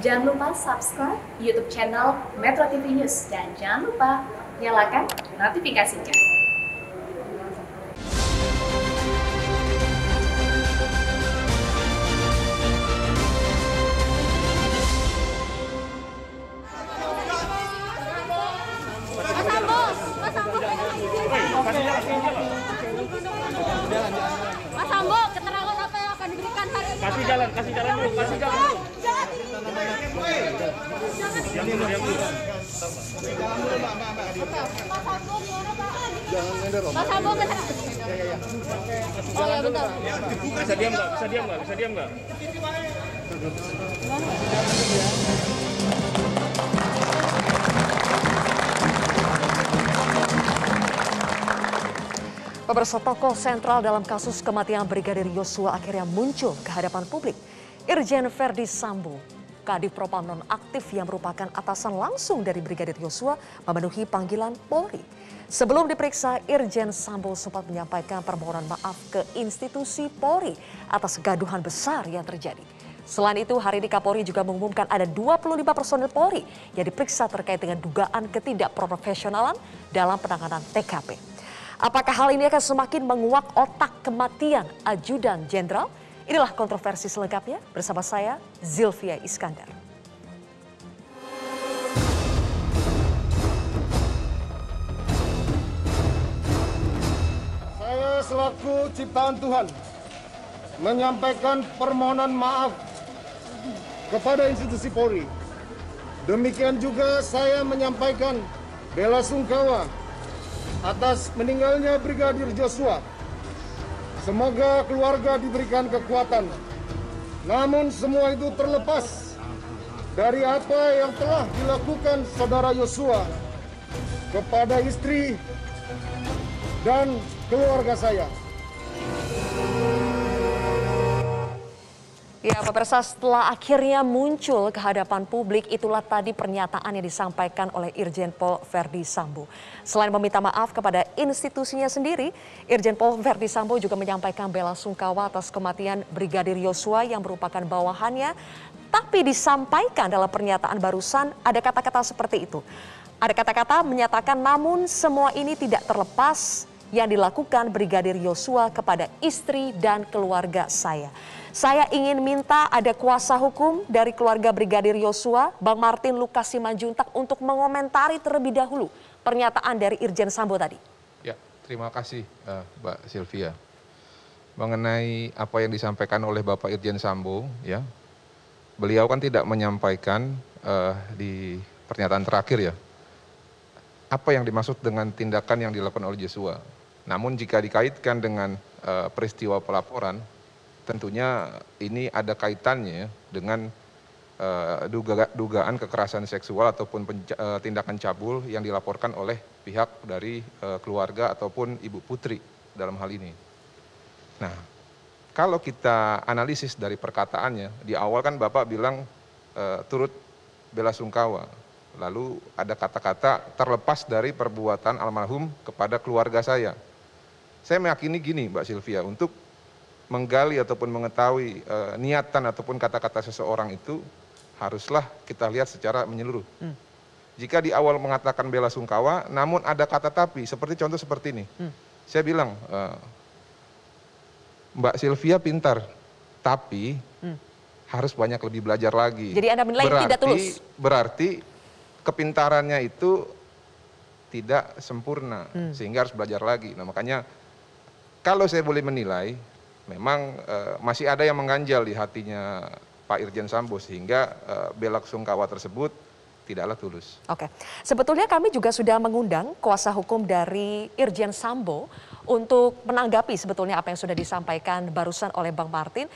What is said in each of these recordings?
Jangan lupa subscribe YouTube channel Metro TV News dan jangan lupa nyalakan notifikasinya. Mas Ambo, keterangan apa yang akan diberikan hari ini? Kasih jalan, kasih jalan dulu, kasih jalan. Jangan tokoh sentral dalam kasus kematian Brigadir Yosua akhirnya muncul ke hadapan publik. Irjen Verdi Sambo Kadif Propam nonaktif yang merupakan atasan langsung dari Brigadir Yosua memenuhi panggilan Polri. Sebelum diperiksa, Irjen Sambo sempat menyampaikan permohonan maaf ke institusi Polri atas gaduhan besar yang terjadi. Selain itu, hari ini Kapolri juga mengumumkan ada 25 personil Polri yang diperiksa terkait dengan dugaan ketidakprofesionalan dalam penanganan TKP. Apakah hal ini akan semakin menguak otak kematian Ajudan Jenderal? Inilah kontroversi selengkapnya bersama saya, Zilvia Iskandar. Saya selaku ciptaan Tuhan menyampaikan permohonan maaf kepada institusi Polri. Demikian juga saya menyampaikan bela sungkawa atas meninggalnya Brigadir Joshua Semoga keluarga diberikan kekuatan. Namun semua itu terlepas dari apa yang telah dilakukan saudara Yosua kepada istri dan keluarga saya. Ya, pemirsa setelah akhirnya muncul ke hadapan publik, itulah tadi pernyataan yang disampaikan oleh Irjen Pol Verdi Sambo. Selain meminta maaf kepada institusinya sendiri, Irjen Pol Verdi Sambo juga menyampaikan bela sungkawa atas kematian Brigadir Yosua yang merupakan bawahannya, tapi disampaikan dalam pernyataan barusan ada kata-kata seperti itu. Ada kata-kata menyatakan namun semua ini tidak terlepas yang dilakukan Brigadir Yosua kepada istri dan keluarga saya. Saya ingin minta ada kuasa hukum dari keluarga Brigadir Yosua, Bang Martin Lukas Simanjuntak untuk mengomentari terlebih dahulu pernyataan dari Irjen Sambo tadi. Ya, terima kasih uh, Mbak Sylvia. Mengenai apa yang disampaikan oleh Bapak Irjen Sambo, ya, beliau kan tidak menyampaikan uh, di pernyataan terakhir ya, apa yang dimaksud dengan tindakan yang dilakukan oleh Yosua, Namun jika dikaitkan dengan uh, peristiwa pelaporan, tentunya ini ada kaitannya ya dengan uh, dugaan kekerasan seksual ataupun eh, tindakan cabul yang dilaporkan oleh pihak dari eh, keluarga ataupun ibu putri dalam hal ini. Nah, kalau kita analisis dari perkataannya, di awal kan Bapak bilang turut bela sungkawa. Lalu ada kata-kata terlepas dari perbuatan almarhum kepada keluarga saya. Saya meyakini gini Mbak Sylvia untuk menggali ataupun mengetahui eh, niatan ataupun kata-kata seseorang itu haruslah kita lihat secara menyeluruh. Hmm. Jika di awal mengatakan bela sungkawa, namun ada kata tapi, seperti contoh seperti ini. Hmm. Saya bilang, eh, Mbak Sylvia pintar, tapi hmm. harus banyak lebih belajar lagi. Jadi Anda menilai berarti, tidak tulus? Berarti kepintarannya itu tidak sempurna, hmm. sehingga harus belajar lagi. Nah makanya kalau saya boleh menilai, memang eh, masih ada yang mengganjal di hatinya Pak Irjen Sambo sehingga eh, belakang sungkawa tersebut tidaklah tulus. Oke, sebetulnya kami juga sudah mengundang kuasa hukum dari Irjen Sambo untuk menanggapi sebetulnya apa yang sudah disampaikan barusan oleh Bang Martin.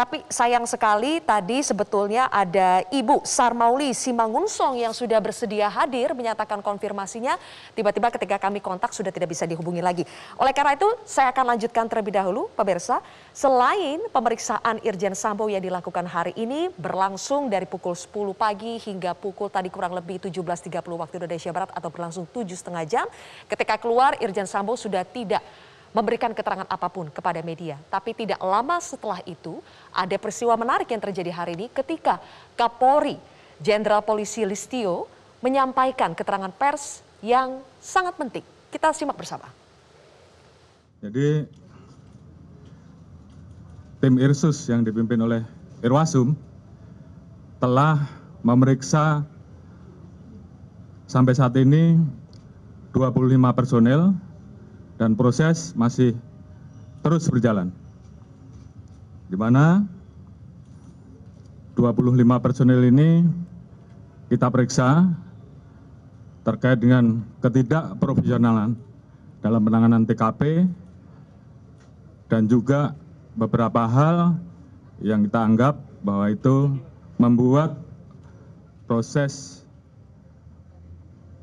Tapi sayang sekali tadi sebetulnya ada Ibu Sarmauli Simangunsong yang sudah bersedia hadir menyatakan konfirmasinya. Tiba-tiba ketika kami kontak sudah tidak bisa dihubungi lagi. Oleh karena itu saya akan lanjutkan terlebih dahulu pemirsa. Selain pemeriksaan Irjen Sambo yang dilakukan hari ini berlangsung dari pukul 10 pagi hingga pukul tadi kurang lebih 17.30 waktu Indonesia Barat atau berlangsung tujuh setengah jam. Ketika keluar Irjen Sambo sudah tidak memberikan keterangan apapun kepada media. Tapi tidak lama setelah itu ada peristiwa menarik yang terjadi hari ini ketika Kapolri Jenderal Polisi Listio menyampaikan keterangan pers yang sangat penting. Kita simak bersama. Jadi tim Irsus yang dipimpin oleh Irwasum telah memeriksa sampai saat ini 25 personel dan proses masih terus berjalan. Di mana 25 personil ini kita periksa terkait dengan ketidakprofesionalan dalam penanganan TKP dan juga beberapa hal yang kita anggap bahwa itu membuat proses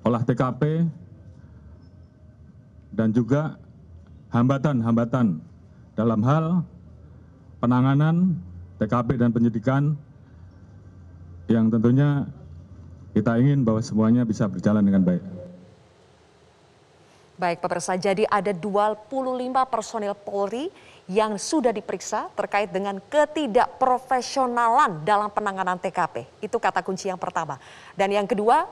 olah TKP dan juga hambatan hambatan dalam hal penanganan tkp dan penyidikan yang tentunya kita ingin bahwa semuanya bisa berjalan dengan baik. Baik pemirsa, jadi ada 25 personil Polri yang sudah diperiksa terkait dengan ketidakprofesionalan dalam penanganan TKP. Itu kata kunci yang pertama. Dan yang kedua,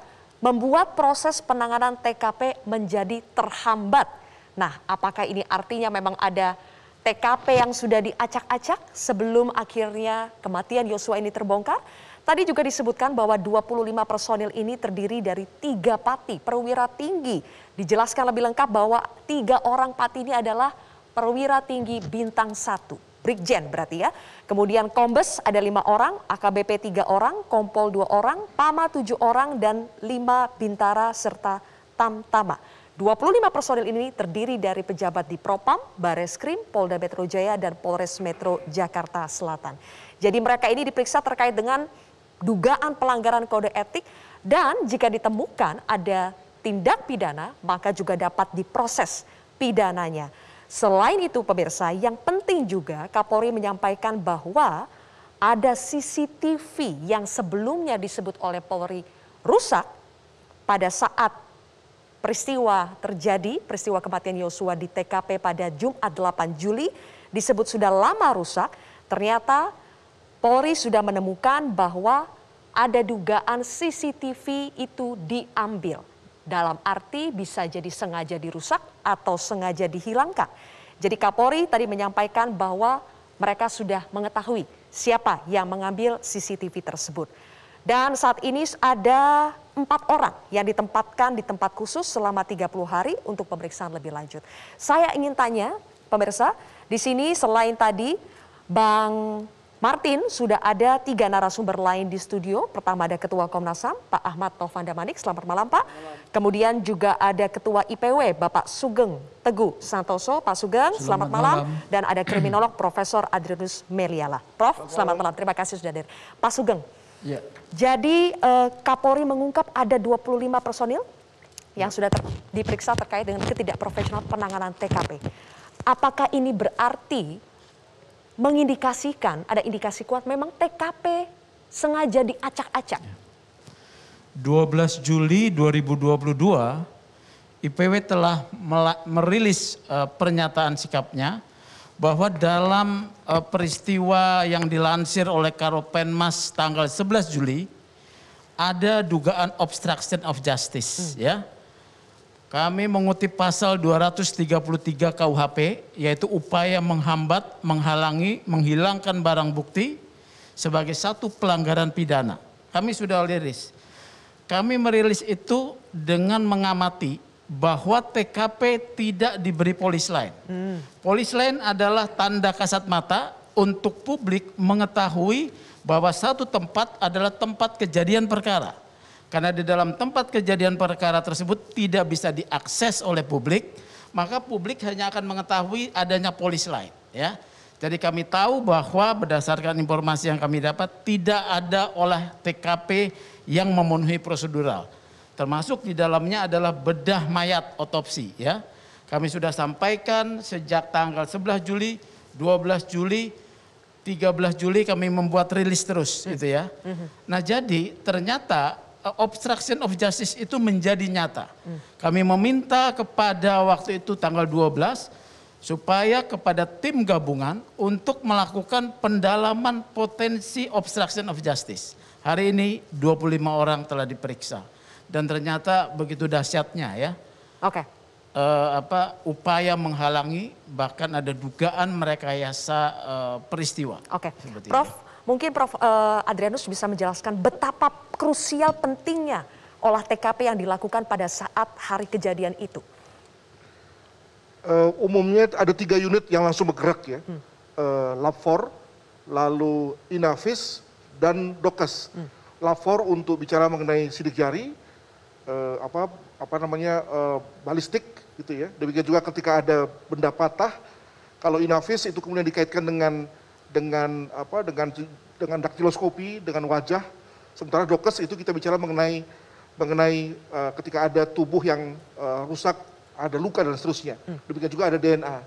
membuat proses penanganan TKP menjadi terhambat. Nah, apakah ini artinya memang ada TKP yang sudah diacak-acak sebelum akhirnya kematian Yosua ini terbongkar? Tadi juga disebutkan bahwa 25 personil ini terdiri dari tiga pati perwira tinggi. Dijelaskan lebih lengkap bahwa tiga orang pati ini adalah perwira tinggi bintang satu. Brigjen berarti ya. Kemudian Kombes ada lima orang, AKBP tiga orang, Kompol dua orang, Pama tujuh orang, dan lima Bintara serta Tamtama. 25 personil ini terdiri dari pejabat di Propam, Bareskrim, Polda Metro Jaya, dan Polres Metro Jakarta Selatan. Jadi mereka ini diperiksa terkait dengan dugaan pelanggaran kode etik dan jika ditemukan ada tindak pidana maka juga dapat diproses pidananya. Selain itu pemirsa, yang penting juga Kapolri menyampaikan bahwa ada CCTV yang sebelumnya disebut oleh Polri rusak pada saat peristiwa terjadi, peristiwa kematian Yosua di TKP pada Jumat 8 Juli disebut sudah lama rusak, ternyata Polri sudah menemukan bahwa ada dugaan CCTV itu diambil. Dalam arti bisa jadi sengaja dirusak atau sengaja dihilangkan. Jadi Kapolri tadi menyampaikan bahwa mereka sudah mengetahui siapa yang mengambil CCTV tersebut. Dan saat ini ada empat orang yang ditempatkan di tempat khusus selama 30 hari untuk pemeriksaan lebih lanjut. Saya ingin tanya, pemirsa, di sini selain tadi Bang Martin, sudah ada tiga narasumber lain di studio. Pertama ada Ketua Komnas HAM, Pak Ahmad Taufan Damanik. Selamat malam, Pak. Kemudian juga ada Ketua IPW, Bapak Sugeng Teguh Santoso. Pak Sugeng, selamat, selamat malam. malam. Dan ada kriminolog Profesor Adrianus Meliala. Prof, selamat, selamat malam. Terima kasih sudah hadir. Pak Sugeng, ya. jadi eh, Kapolri mengungkap ada 25 personil yang sudah ter diperiksa terkait dengan ketidakprofesional penanganan TKP. Apakah ini berarti mengindikasikan ada indikasi kuat memang TKP sengaja diacak-acak. 12 Juli 2022 IPW telah merilis uh, pernyataan sikapnya bahwa dalam uh, peristiwa yang dilansir oleh Karopenmas tanggal 11 Juli ada dugaan obstruction of justice hmm. ya kami mengutip pasal 233 KUHP, yaitu upaya menghambat, menghalangi, menghilangkan barang bukti sebagai satu pelanggaran pidana. Kami sudah liris. Kami merilis itu dengan mengamati bahwa TKP tidak diberi polis lain. Hmm. Polis lain adalah tanda kasat mata untuk publik mengetahui bahwa satu tempat adalah tempat kejadian perkara karena di dalam tempat kejadian perkara tersebut tidak bisa diakses oleh publik, maka publik hanya akan mengetahui adanya polis lain. Ya. Jadi kami tahu bahwa berdasarkan informasi yang kami dapat tidak ada olah TKP yang memenuhi prosedural. Termasuk di dalamnya adalah bedah mayat otopsi ya. Kami sudah sampaikan sejak tanggal 11 Juli, 12 Juli, 13 Juli kami membuat rilis terus gitu ya. Hmm. Nah, jadi ternyata Eh, obstruction of justice itu menjadi nyata. Kami meminta kepada waktu itu tanggal 12 supaya kepada tim gabungan untuk melakukan pendalaman potensi obstruction of justice. Hari ini 25 orang telah diperiksa dan ternyata begitu dahsyatnya ya. Oke. Okay. Uh, eh, apa upaya menghalangi bahkan ada dugaan merekayasa uh, eh, peristiwa. Oke. Okay. Prof, itu. Mungkin Prof. Eh, Adrianus bisa menjelaskan betapa krusial pentingnya olah TKP yang dilakukan pada saat hari kejadian itu. Uh, umumnya ada tiga unit yang langsung bergerak ya, hmm. uh, eh, Lapor, lalu Inavis dan Dokes. Hmm. Lapor untuk bicara mengenai sidik jari, uh, apa apa namanya uh, balistik gitu ya. Demikian juga ketika ada benda patah, kalau Inavis itu kemudian dikaitkan dengan dengan apa dengan dengan daktiloskopi dengan wajah sementara dokes itu kita bicara mengenai mengenai uh, ketika ada tubuh yang uh, rusak ada luka dan seterusnya hmm. demikian juga ada DNA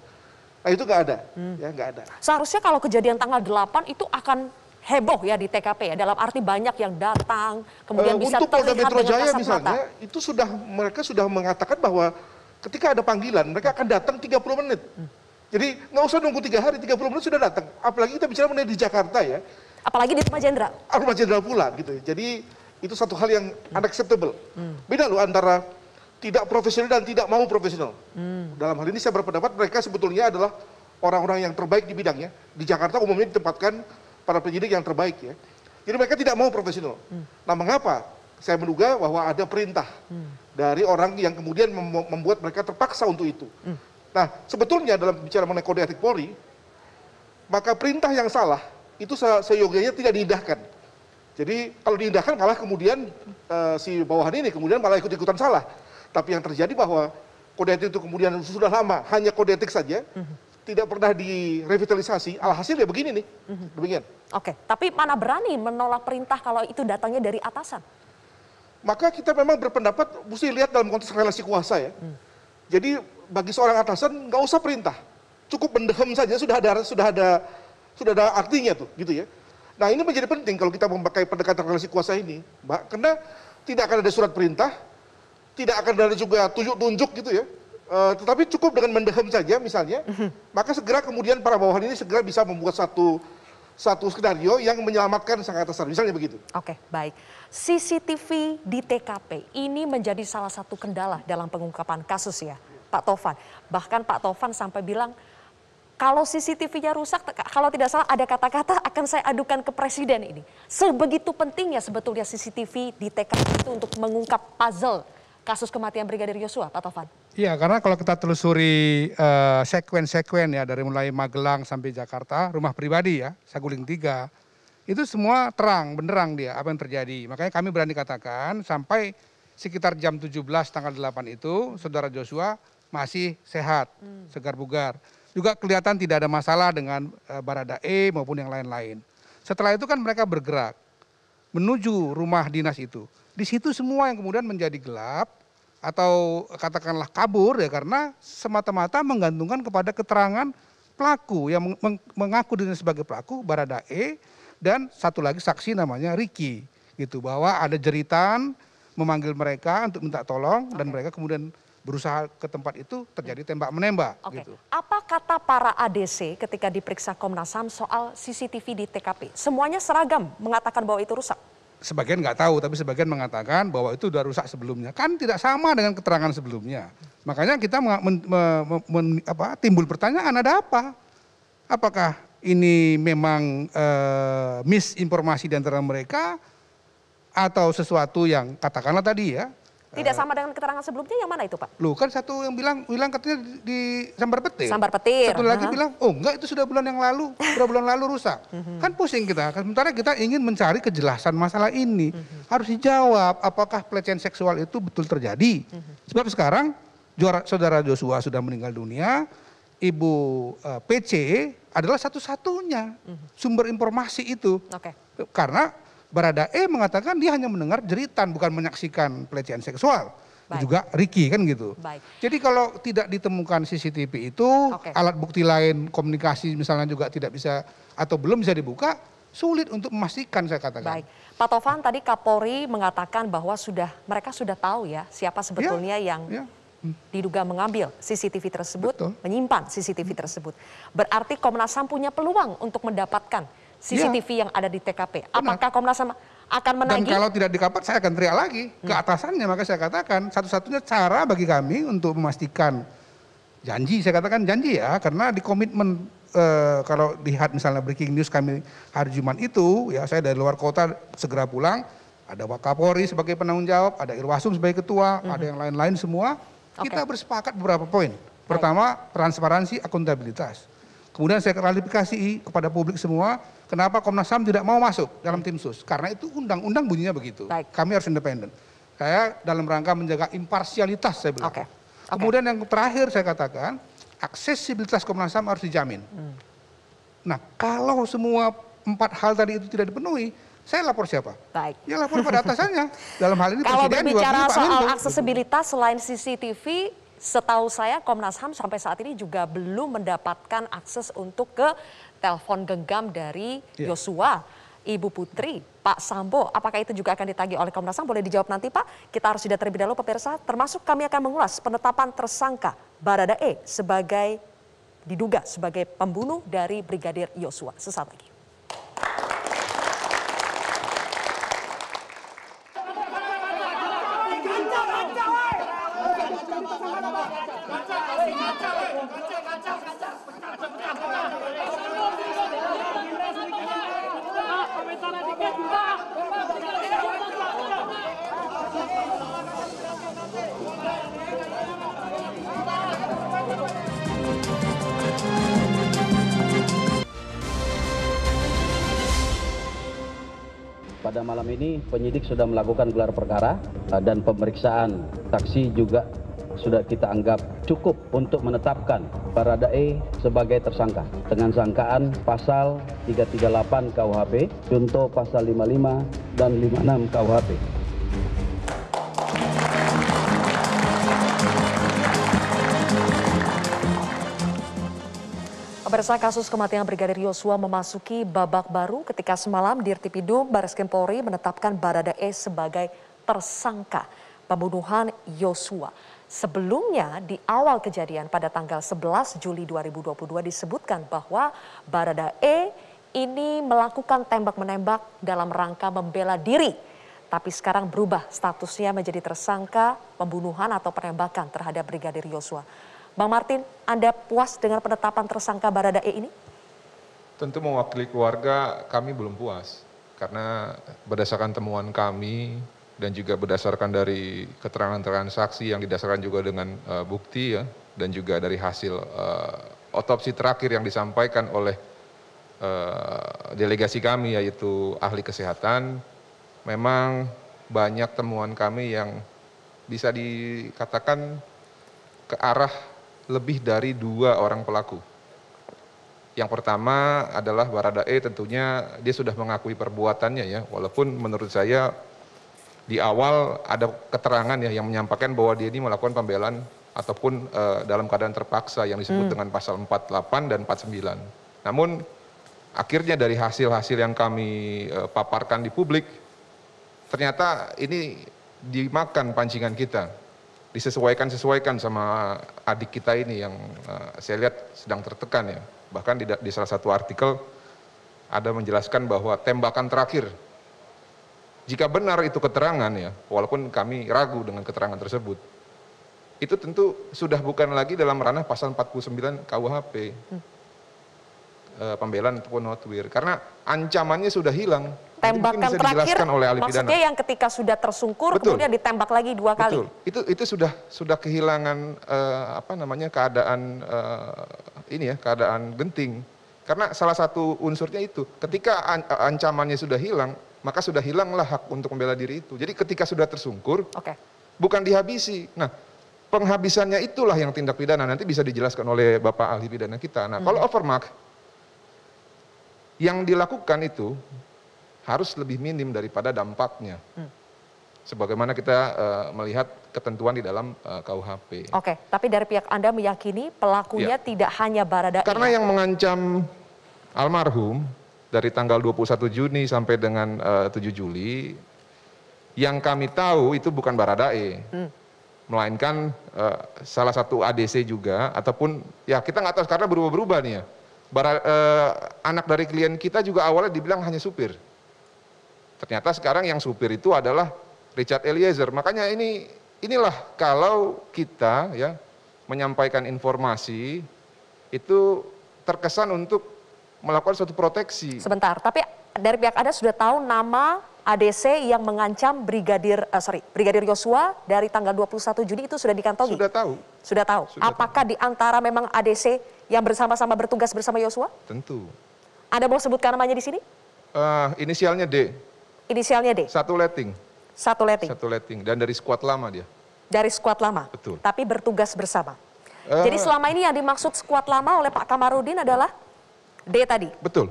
nah itu nggak ada hmm. ya nggak ada seharusnya kalau kejadian tanggal 8 itu akan heboh ya di TKP ya dalam arti banyak yang datang kemudian uh, bisa untuk terlihat Polda Metro Jaya misalnya mata. itu sudah mereka sudah mengatakan bahwa ketika ada panggilan mereka akan datang 30 menit hmm. Jadi nggak usah nunggu tiga hari, 30 menit sudah datang. Apalagi kita bicara mengenai di Jakarta ya. Apalagi di rumah jenderal. Rumah jenderal pula gitu. Jadi itu satu hal yang unacceptable. Hmm. Beda loh antara tidak profesional dan tidak mau profesional. Hmm. Dalam hal ini saya berpendapat mereka sebetulnya adalah orang-orang yang terbaik di bidangnya. Di Jakarta umumnya ditempatkan para penyidik yang terbaik ya. Jadi mereka tidak mau profesional. Hmm. Nah mengapa? Saya menduga bahwa ada perintah hmm. dari orang yang kemudian membuat mereka terpaksa untuk itu. Hmm. Nah, sebetulnya dalam bicara mengenai kode etik Polri, maka perintah yang salah itu seyogianya tidak diindahkan. Jadi kalau diindahkan malah kemudian e, si bawahan ini kemudian malah ikut-ikutan salah. Tapi yang terjadi bahwa kode etik itu kemudian sudah lama hanya kode etik saja, mhm. tidak pernah direvitalisasi. Alhasil ya begini nih, mhm. demikian. Oke, tapi mana berani menolak perintah kalau itu datangnya dari atasan? Maka kita memang berpendapat mesti lihat dalam konteks relasi kuasa ya. Mm. Jadi bagi seorang atasan nggak usah perintah, cukup mendehem saja sudah ada sudah ada sudah ada artinya tuh gitu ya. Nah ini menjadi penting kalau kita memakai pendekatan relasi kuasa ini, Mbak, karena tidak akan ada surat perintah, tidak akan ada juga tunjuk-tunjuk gitu ya. Uh, tetapi cukup dengan mendehem saja misalnya, mhm. maka segera kemudian para bawahan ini segera bisa membuat satu satu skenario yang menyelamatkan sang atasan. Misalnya begitu. Oke, baik. CCTV di TKP ini menjadi salah satu kendala dalam pengungkapan kasus ya, Pak Tovan. Bahkan Pak Tovan sampai bilang kalau CCTV-nya rusak, kalau tidak salah ada kata-kata akan saya adukan ke presiden ini. Sebegitu pentingnya sebetulnya CCTV di TKP itu untuk mengungkap puzzle kasus kematian Brigadir Yosua, Pak Tovan. Iya, karena kalau kita telusuri uh, sekuen-sekuen ya dari mulai Magelang sampai Jakarta, rumah pribadi ya, Saguling 3, itu semua terang benderang dia apa yang terjadi. Makanya kami berani katakan sampai sekitar jam 17 tanggal 8 itu saudara Joshua masih sehat, hmm. segar bugar. Juga kelihatan tidak ada masalah dengan uh, E maupun yang lain-lain. Setelah itu kan mereka bergerak menuju rumah dinas itu. Di situ semua yang kemudian menjadi gelap atau katakanlah kabur ya karena semata-mata menggantungkan kepada keterangan pelaku yang mengaku dirinya sebagai pelaku Baradae dan satu lagi saksi namanya Riki gitu bahwa ada jeritan memanggil mereka untuk minta tolong okay. dan mereka kemudian berusaha ke tempat itu terjadi tembak menembak okay. gitu. Apa kata para ADC ketika diperiksa Komnas HAM soal CCTV di TKP? Semuanya seragam mengatakan bahwa itu rusak sebagian nggak tahu, tapi sebagian mengatakan bahwa itu sudah rusak sebelumnya. Kan tidak sama dengan keterangan sebelumnya. Makanya kita men, men, men, apa, timbul pertanyaan ada apa? Apakah ini memang e, misinformasi di antara mereka atau sesuatu yang katakanlah tadi ya tidak eh, sama dengan keterangan sebelumnya yang mana itu Pak? Loh kan satu yang bilang bilang katanya di sambar petir. Sambar petir. Satu lagi uh -huh. bilang oh enggak itu sudah bulan yang lalu, sudah bulan lalu rusak. Mhm. kan pusing kita. Kan sementara kita ingin mencari kejelasan masalah ini. Mhm. Harus dijawab apakah pelecehan seksual itu betul terjadi. Mhm. Sebab sekarang juara, saudara Joshua sudah meninggal dunia, Ibu uh, eh, PC adalah satu-satunya sumber informasi itu. Okay. Karena Barada E mengatakan dia hanya mendengar jeritan bukan menyaksikan pelecehan seksual. Baik. juga Ricky kan gitu. Baik. Jadi kalau tidak ditemukan CCTV itu okay. alat bukti lain komunikasi misalnya juga tidak bisa atau belum bisa dibuka sulit untuk memastikan saya katakan. Baik. Pak Tovan tadi Kapolri mengatakan bahwa sudah mereka sudah tahu ya siapa ya, sebetulnya ya, yang ya. Hmm. diduga mengambil CCTV tersebut, Betul. menyimpan CCTV tersebut. Berarti Komnas HAM punya peluang untuk mendapatkan CCTV ya. yang ada di TKP. Apakah Komnas HAM akan menagih? Dan kalau tidak dikapat saya akan teriak lagi hmm. ke atasannya. Maka saya katakan satu-satunya cara bagi kami untuk memastikan janji saya katakan janji ya karena di komitmen eh, kalau lihat misalnya breaking news kami hari Jumat itu ya saya dari luar kota segera pulang ada Pak Kapolri sebagai penanggung jawab, ada Irwasum sebagai ketua, mm -hmm. ada yang lain-lain semua. Okay. Kita bersepakat beberapa poin. Pertama, transparansi akuntabilitas. Kemudian saya klarifikasi kepada publik semua, kenapa Komnas HAM tidak mau masuk dalam tim sus. Karena itu undang-undang bunyinya begitu. Baik. Kami harus independen. Saya dalam rangka menjaga imparsialitas saya bilang. Okay. Okay. Kemudian yang terakhir saya katakan, aksesibilitas Komnas HAM harus dijamin. Hmm. Nah kalau semua empat hal tadi itu tidak dipenuhi, saya lapor siapa? Baik. Ya lapor pada atasannya. Dalam hal ini Kalau berbicara soal aksesibilitas selain CCTV, setahu saya Komnas HAM sampai saat ini juga belum mendapatkan akses untuk ke telepon genggam dari iya. Yosua, yeah. Ibu Putri, Pak Sambo. Apakah itu juga akan ditagi oleh Komnas HAM? Boleh dijawab nanti Pak. Kita harus sudah terlebih dahulu pemirsa, termasuk kami akan mengulas penetapan tersangka Barada E sebagai diduga sebagai pembunuh dari Brigadir Yosua. Sesaat lagi. pada malam ini penyidik sudah melakukan gelar perkara eh, dan pemeriksaan saksi juga sudah kita anggap cukup untuk menetapkan Baradae sebagai tersangka dengan sangkaan pasal 338 KUHP, junto pasal 55 dan 56 KUHP. Pemirsa kasus kematian Brigadir Yosua memasuki babak baru ketika semalam Dirtipidum Baris Polri menetapkan Barada E sebagai tersangka pembunuhan Yosua. Sebelumnya di awal kejadian pada tanggal 11 Juli 2022 disebutkan bahwa Barada E ini melakukan tembak-menembak dalam rangka membela diri. Tapi sekarang berubah statusnya menjadi tersangka pembunuhan atau penembakan terhadap Brigadir Yosua. Bang Martin, Anda puas dengan penetapan tersangka Baradae ini? Tentu mewakili keluarga kami belum puas. Karena berdasarkan temuan kami dan juga berdasarkan dari keterangan-keterangan saksi yang didasarkan juga dengan uh, bukti ya dan juga dari hasil uh, otopsi terakhir yang disampaikan oleh uh, delegasi kami yaitu ahli kesehatan memang banyak temuan kami yang bisa dikatakan ke arah lebih dari dua orang pelaku. Yang pertama adalah Baradae tentunya dia sudah mengakui perbuatannya ya, walaupun menurut saya di awal ada keterangan ya yang menyampaikan bahwa dia ini melakukan pembelaan ataupun uh, dalam keadaan terpaksa yang disebut hmm. dengan pasal 48 dan 49. Namun akhirnya dari hasil-hasil yang kami uh, paparkan di publik ternyata ini dimakan pancingan kita disesuaikan sesuaikan sama adik kita ini yang uh, saya lihat sedang tertekan ya. Bahkan di, di salah satu artikel ada menjelaskan bahwa tembakan terakhir jika benar itu keterangan ya, walaupun kami ragu dengan keterangan tersebut, itu tentu sudah bukan lagi dalam ranah pasal 49 KUHP hmm. uh, pembelaan ataupun notwir, karena ancamannya sudah hilang tembakan terakhir oleh ahli maksudnya yang ketika sudah tersungkur Betul. kemudian ditembak lagi dua Betul. kali. Itu itu sudah sudah kehilangan uh, apa namanya keadaan uh, ini ya keadaan genting. Karena salah satu unsurnya itu ketika an eh, ancamannya sudah hilang maka sudah hilanglah hak untuk membela diri itu. Jadi ketika sudah tersungkur okay. bukan dihabisi. Nah penghabisannya itulah yang tindak pidana nanti bisa dijelaskan oleh bapak ahli pidana kita. Nah hmm. kalau overmark yang dilakukan itu harus lebih minim daripada dampaknya. Hmm. Sebagaimana kita uh, melihat ketentuan di dalam uh, eh, KUHP. Oke, tapi dari pihak Anda meyakini pelakunya ya. tidak hanya Barada Karena yang mengancam almarhum dari tanggal 21 Juni sampai dengan eh, uh, 7 Juli yang kami tahu itu bukan Baradae. Hmm melainkan uh, salah satu ADC juga ataupun ya kita nggak tahu karena berubah-berubah nih ya. Bara, uh, anak dari klien kita juga awalnya dibilang hanya supir. Ternyata sekarang yang supir itu adalah Richard Eliezer. Makanya ini inilah kalau kita ya menyampaikan informasi itu terkesan untuk melakukan suatu proteksi. Sebentar, tapi dari pihak Anda sudah tahu nama ADC yang mengancam Brigadir uh, sorry Brigadir Yosua dari tanggal 21 Juni itu sudah dikantongi? Sudah tahu. Sudah tahu. Sudah Apakah tahu. di antara memang ADC yang bersama-sama bertugas bersama Yosua? Tentu. Anda mau sebutkan namanya di sini? Uh, inisialnya D inisialnya D? Satu letting. Satu letting. Satu letting dan dari skuad lama dia. Dari skuad lama. Betul. Tapi bertugas bersama. Uh, Jadi selama ini yang dimaksud skuad lama oleh Pak Kamarudin adalah D tadi. Betul.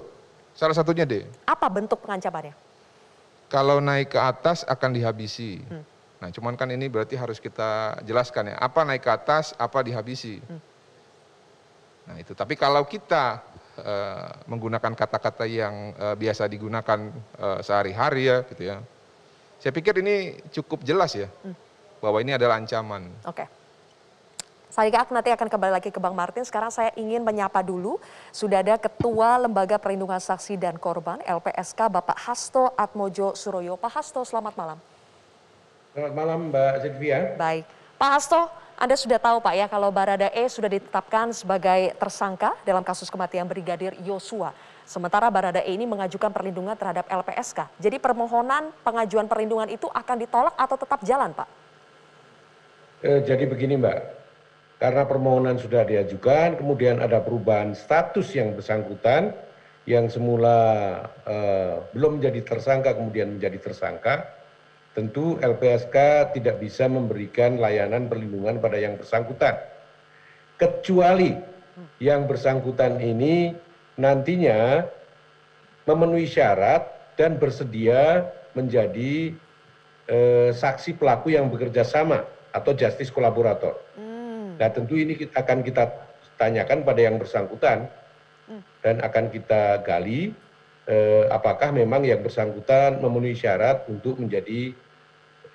Salah satunya D. Apa bentuk pengancamannya? Kalau naik ke atas akan dihabisi. Hmm. Nah, cuman kan ini berarti harus kita jelaskan ya, apa naik ke atas, apa dihabisi. Hmm. Nah, itu. Tapi kalau kita Eh, menggunakan kata-kata yang eh, biasa digunakan eh, sehari-hari ya gitu ya. Saya pikir ini cukup jelas ya hmm. bahwa ini adalah ancaman. Oke. Okay. Saya nanti akan kembali lagi ke Bang Martin. Sekarang saya ingin menyapa dulu. Sudah ada Ketua Lembaga Perlindungan Saksi dan Korban LPSK Bapak Hasto Atmojo Suroyo. Pak Hasto, selamat malam. Selamat malam Mbak Zedvia. Baik. Pak Hasto, anda sudah tahu Pak ya kalau Baradae sudah ditetapkan sebagai tersangka dalam kasus kematian Brigadir Yosua. Sementara Baradae ini mengajukan perlindungan terhadap LPSK. Jadi permohonan pengajuan perlindungan itu akan ditolak atau tetap jalan Pak? Eh, jadi begini Mbak, karena permohonan sudah diajukan, kemudian ada perubahan status yang bersangkutan yang semula eh, belum menjadi tersangka kemudian menjadi tersangka tentu LPSK tidak bisa memberikan layanan perlindungan pada yang bersangkutan. Kecuali yang bersangkutan ini nantinya memenuhi syarat dan bersedia menjadi eh, saksi pelaku yang bekerja sama atau justice kolaborator. Hmm. Nah tentu ini kita, akan kita tanyakan pada yang bersangkutan hmm. dan akan kita gali eh, apakah memang yang bersangkutan memenuhi syarat untuk menjadi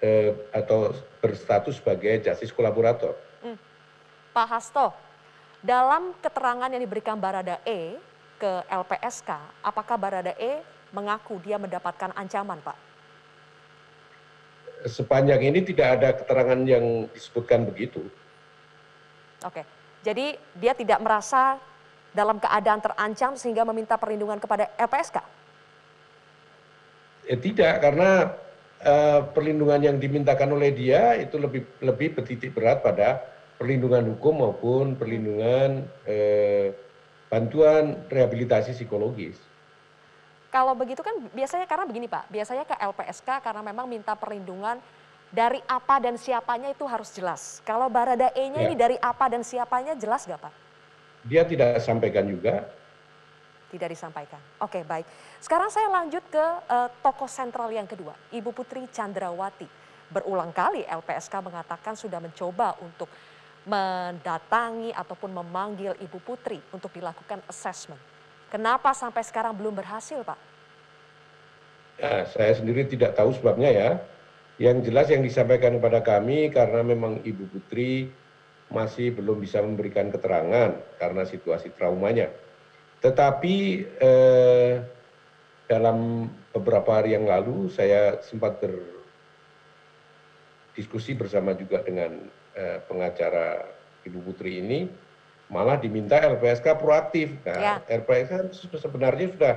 Eh, atau berstatus sebagai justice kolaborator. Hmm. Pak Hasto, dalam keterangan yang diberikan Barada E ke LPSK, apakah Barada E mengaku dia mendapatkan ancaman, Pak? sepanjang ini tidak ada keterangan yang disebutkan begitu. Oke, jadi dia tidak merasa dalam keadaan terancam sehingga meminta perlindungan kepada LPSK? Eh, tidak, karena Eh, perlindungan yang dimintakan oleh dia itu lebih lebih bertitik berat pada perlindungan hukum maupun perlindungan eh, bantuan rehabilitasi psikologis. Kalau begitu kan biasanya karena begini Pak, biasanya ke LPSK karena memang minta perlindungan dari apa dan siapanya itu harus jelas. Kalau Barada e nya ya. ini dari apa dan siapanya jelas nggak Pak? Dia tidak sampaikan juga, tidak disampaikan. Oke, baik. Sekarang saya lanjut ke uh, tokoh sentral yang kedua, Ibu Putri Chandrawati. Berulang kali LPSK mengatakan sudah mencoba untuk mendatangi ataupun memanggil Ibu Putri untuk dilakukan assessment. Kenapa sampai sekarang belum berhasil, Pak? Ya, saya sendiri tidak tahu sebabnya ya. Yang jelas yang disampaikan kepada kami karena memang Ibu Putri masih belum bisa memberikan keterangan karena situasi traumanya tetapi eh, dalam beberapa hari yang lalu saya sempat berdiskusi bersama juga dengan eh, pengacara ibu putri ini malah diminta LPSK proaktif. Nah, ya. LPSK sebenarnya sudah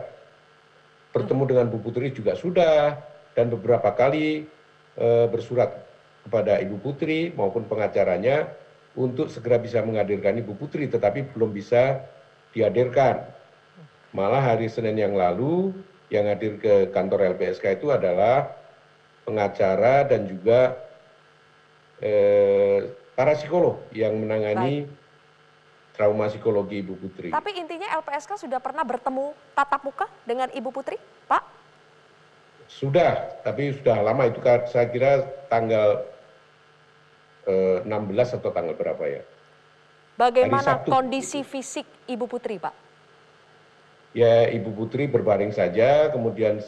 bertemu hmm. dengan Bu Putri juga sudah dan beberapa kali e, bersurat kepada Ibu Putri maupun pengacaranya untuk segera bisa menghadirkan Ibu Putri tetapi belum bisa dihadirkan malah hari Senin yang lalu yang hadir ke kantor LPSK itu adalah pengacara dan juga eh, para psikolog yang menangani Baik. trauma psikologi Ibu Putri. Tapi intinya LPSK sudah pernah bertemu tatap muka dengan Ibu Putri, Pak? Sudah, tapi sudah lama itu saya kira tanggal eh, 16 atau tanggal berapa ya. Bagaimana kondisi fisik Ibu Putri, Pak? ya Ibu Putri berbaring saja, kemudian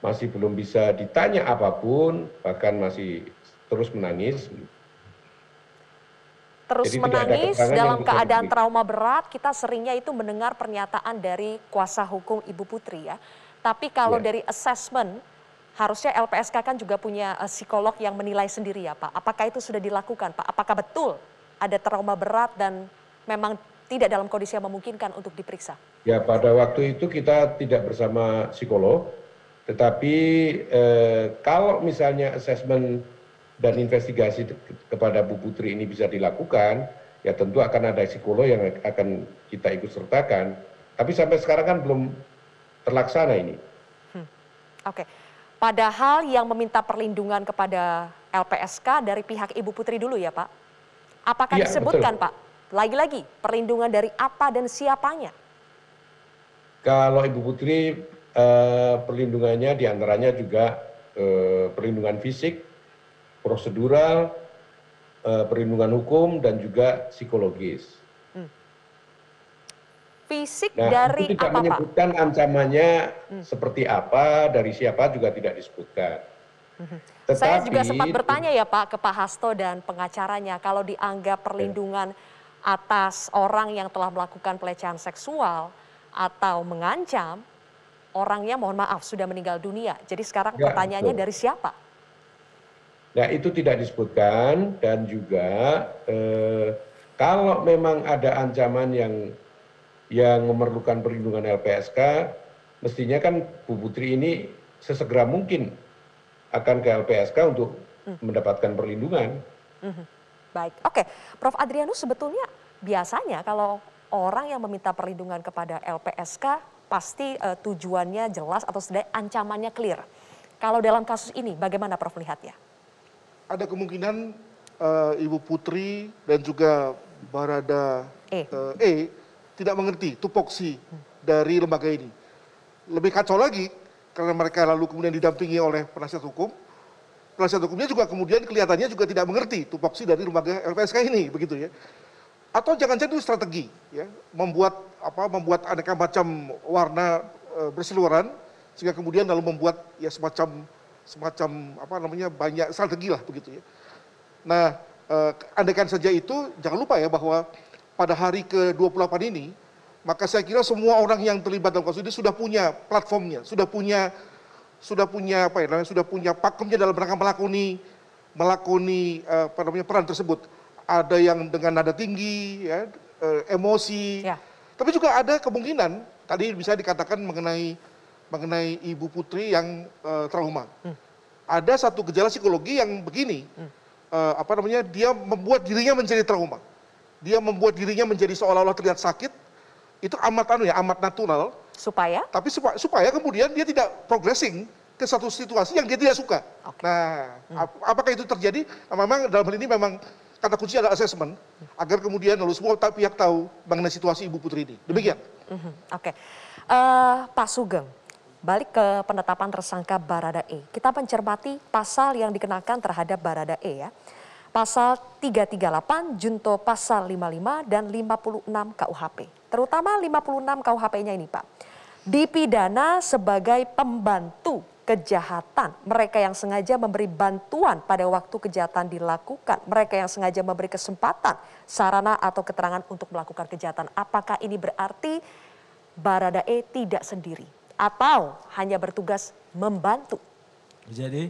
masih belum bisa ditanya apapun, bahkan masih terus menangis. Terus Jadi menangis dalam keadaan trauma berat, kita seringnya itu mendengar pernyataan dari kuasa hukum Ibu Putri ya. Tapi kalau ya. dari assessment, harusnya LPSK kan juga punya eh, psikolog yang menilai sendiri ya Pak. Apakah itu sudah dilakukan Pak? Apakah betul ada trauma berat dan memang tidak dalam kondisi yang memungkinkan untuk diperiksa? Ya, pada waktu itu kita tidak bersama psikolog, tetapi eh, kalau misalnya asesmen dan investigasi kepada Bu Putri ini bisa dilakukan, ya tentu akan ada psikolog yang akan kita ikut sertakan. Tapi sampai sekarang kan belum terlaksana ini. Hmm. Oke. Okay. Padahal yang meminta perlindungan kepada LPSK dari pihak Ibu Putri dulu ya Pak? Apakah ya, disebutkan betul. Pak lagi-lagi perlindungan dari apa dan siapanya? Kalau Ibu Putri eh, perlindungannya diantaranya juga eh, perlindungan fisik, prosedural, eh, perlindungan hukum dan juga psikologis. Hmm. Fisik nah, dari itu tidak menyebutkan Pak? ancamannya hmm. seperti apa, dari siapa juga tidak disebutkan. Hmm. Tetapi, Saya juga sempat bertanya ya Pak ke Pak Hasto dan pengacaranya kalau dianggap ya. perlindungan atas orang yang telah melakukan pelecehan seksual atau mengancam, orangnya mohon maaf sudah meninggal dunia. Jadi sekarang ya, pertanyaannya betul. dari siapa? Nah itu tidak disebutkan dan juga eh, kalau memang ada ancaman yang yang memerlukan perlindungan LPSK, mestinya kan Bu Putri ini sesegera mungkin akan ke LPSK untuk hmm. mendapatkan perlindungan. Hmm. Baik, oke. Prof. Adrianus sebetulnya biasanya kalau orang yang meminta perlindungan kepada LPSK pasti uh, tujuannya jelas atau sedang ancamannya clear. Kalau dalam kasus ini bagaimana Prof melihatnya? Ada kemungkinan uh, Ibu Putri dan juga Barada E, uh, e tidak mengerti tupoksi hmm. dari lembaga ini. Lebih kacau lagi karena mereka lalu kemudian didampingi oleh penasihat hukum penasihat hukumnya juga kemudian kelihatannya juga tidak mengerti tupoksi dari lembaga LPSK ini begitu ya atau jangan-jangan itu strategi ya membuat apa membuat aneka macam warna e, berseluruhan sehingga kemudian lalu membuat ya semacam semacam apa namanya banyak strategi lah begitu ya nah e, andaikan saja itu jangan lupa ya bahwa pada hari ke 28 ini maka saya kira semua orang yang terlibat dalam kasus ini sudah punya platformnya sudah punya sudah punya apa ya sudah punya pakemnya dalam rangka melakoni melakoni eh, apa namanya peran tersebut. Ada yang dengan nada tinggi, ya, eh, emosi. Ya. Tapi juga ada kemungkinan tadi bisa dikatakan mengenai mengenai ibu putri yang uh, trauma. Hmm. Ada satu gejala psikologi yang begini. Hmm. Uh, apa namanya? Dia membuat dirinya menjadi trauma. Dia membuat dirinya menjadi seolah-olah terlihat sakit. Itu amat anu ya, amat natural Supaya? Tapi supaya, supaya kemudian dia tidak progressing ke satu situasi yang dia tidak suka. Okay. Nah, hmm. apakah itu terjadi? memang dalam hal ini memang kata kunci adalah assessment hmm. agar kemudian lalu semua pihak tahu mengenai situasi Ibu Putri ini. Demikian. Hmm. Hmm. Oke. Okay. Uh, eh, Pak Sugeng, balik ke penetapan tersangka Barada E. Kita mencermati pasal yang dikenakan terhadap Barada E ya. Pasal 338, Junto Pasal 55, dan 56 KUHP terutama 56 KUHP-nya ini Pak, dipidana sebagai pembantu kejahatan. Mereka yang sengaja memberi bantuan pada waktu kejahatan dilakukan. Mereka yang sengaja memberi kesempatan, sarana atau keterangan untuk melakukan kejahatan. Apakah ini berarti Baradae tidak sendiri atau hanya bertugas membantu? Jadi